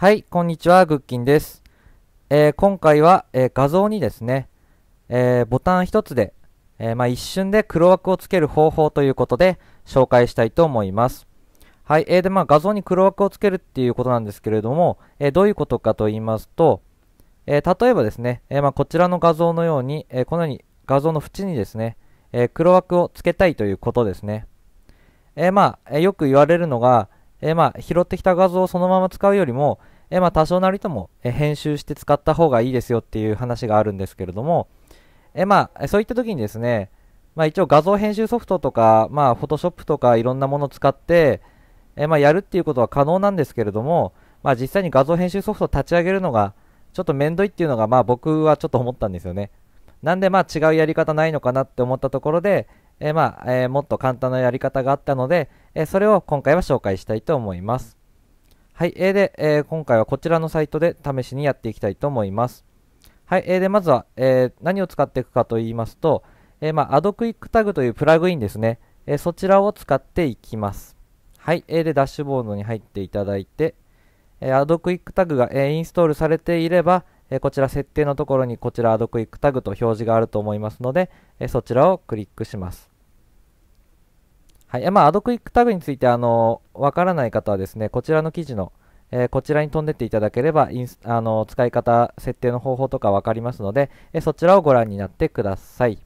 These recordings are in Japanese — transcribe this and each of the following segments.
はい、こんにちは、グッキンです。えー、今回は、えー、画像にですね、えー、ボタン一つで、えまあ、一瞬で黒枠をつける方法ということで紹介したいと思います。はい、えー、で、まあ、画像に黒枠をつけるっていうことなんですけれども、えどういうことかと言いますと、え例えばですね、えまあ、こちらの画像のように、えこのように画像の縁にですね、え黒枠をつけたいということですね。えまあ、よく言われるのが、えまあ、拾ってきた画像をそのまま使うよりも、えまあ、多少なりとも、え編集して使った方がいいですよっていう話があるんですけれども、えまあ、そういった時にですね、まあ、一応画像編集ソフトとか、まあ、フォトショップとかいろんなものを使って、えまあ、やるっていうことは可能なんですけれども、まあ、実際に画像編集ソフトを立ち上げるのがちょっと面倒いっていうのが、まあ、僕はちょっと思ったんですよね。なんで、まあ、違うやり方ないのかなって思ったところで、えまあえー、もっと簡単なやり方があったので、えそれを今回は紹介したいと思います。はい、えー、で、えー、今回はこちらのサイトで試しにやっていきたいと思います。はい、えー、で、まずは、えー、何を使っていくかと言いますと、えー、まあ、AddQuickTag というプラグインですね、えー、そちらを使っていきます。はい、えー、で、ダッシュボードに入っていただいて、えー、AddQuickTag が、えー、インストールされていれば、えー、こちら設定のところにこちら AddQuickTag と表示があると思いますので、えー、そちらをクリックします。はい。まあ、アドクイックタグについて、あの、わからない方はですね、こちらの記事の、えー、こちらに飛んでっていただければ、インスあの、使い方、設定の方法とかわかりますので、えー、そちらをご覧になってください。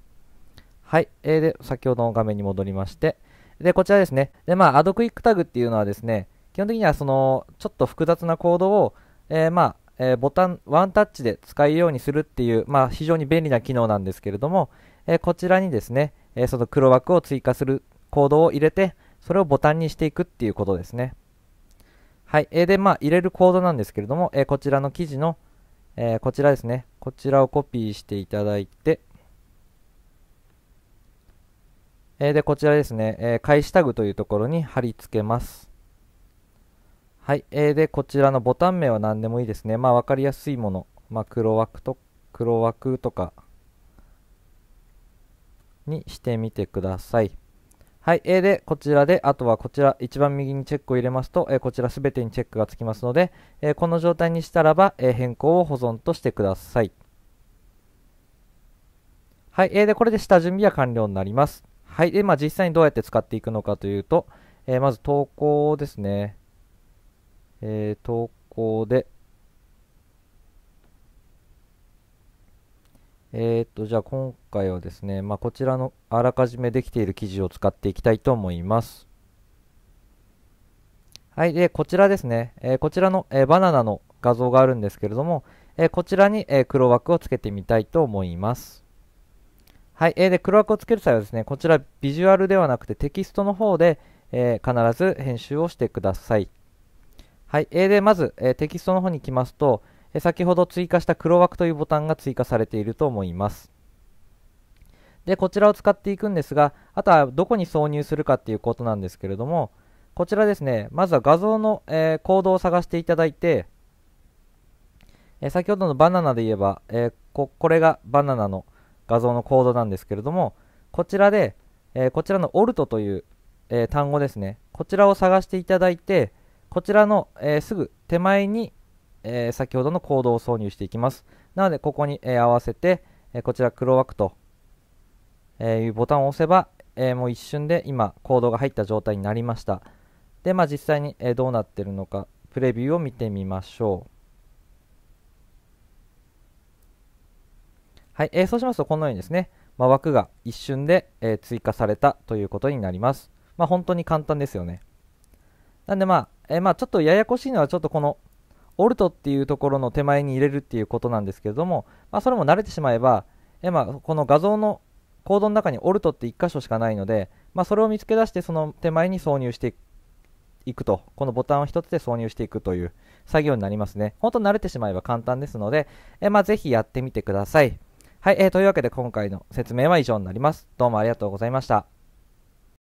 はい。えー、で、先ほどの画面に戻りまして、で、こちらですね。で、まあ、アドクイックタグっていうのはですね、基本的にはその、ちょっと複雑なコードを、えー、まあ、えー、ボタン、ワンタッチで使えるようにするっていう、まあ、非常に便利な機能なんですけれども、えー、こちらにですね、えその黒枠を追加するコードを入れて、それをボタンにしていくっていうことですね。はい。えー、で、まあ、入れるコードなんですけれども、えー、こちらの記事の、えー、こちらですね。こちらをコピーしていただいて、えで、こちらですね、え開始タグというところに貼り付けます。はい。えで、こちらのボタン名は何でもいいですね。まあ、わかりやすいもの。まあ、黒枠と、黒枠とかにしてみてください。はい、えー、で、こちらで、あとはこちら、一番右にチェックを入れますと、えー、こちらすべてにチェックがつきますので、えー、この状態にしたらば、えー、変更を保存としてください。はい、えー、で、これで下準備は完了になります。はい、で、まあ実際にどうやって使っていくのかというと、えまず投稿ですね。え投稿で、えー、っと、じゃあ今回はですね、まあ、こちらのあらかじめできている記事を使っていきたいと思います。はい、で、こちらですね、えー、こちらの、えー、バナナの画像があるんですけれども、えこちらに、え黒枠をつけてみたいと思います。はい、えで、黒枠をつける際はですね、こちらビジュアルではなくてテキストの方で、え必ず編集をしてください。はい、えで、まず、えテキストの方にきますと、先ほど追加した黒枠というボタンが追加されていると思います。で、こちらを使っていくんですが、あとはどこに挿入するかっていうことなんですけれども、こちらですね、まずは画像の、えー、コードを探していただいて、えー、先ほどのバナナで言えば、えー、こ、これがバナナの画像のコードなんですけれども、こちらで、えこちらの alt という、え単語ですね、こちらを探していただいて、こちらの、えすぐ手前にえー、先ほどのコードを挿入していきます。なので、ここに、えー、合わせて、えー、こちら黒枠と、えいうボタンを押せば、えもう一瞬で今、コードが入った状態になりました。で、まあ、実際に、えどうなってるのか、プレビューを見てみましょう。はい、えそうしますと、このようにですね、まあ、枠が一瞬で、え追加されたということになります。まあ、本当に簡単ですよね。なんで、まあ、えまあ、ちょっとややこしいのは、ちょっとこの、オルトっていうところの手前に入れるっていうことなんですけれども、まあ、それも慣れてしまえば、えまあ、この画像のコードの中にオルトって1箇所しかないので、まあ、それを見つけ出してその手前に挿入していくとこのボタンを1つで挿入していくという作業になりますね本当慣れてしまえば簡単ですので、えまあ、ぜひやってみてくださいはい、えー、というわけで今回の説明は以上になりますどうもありがとうございました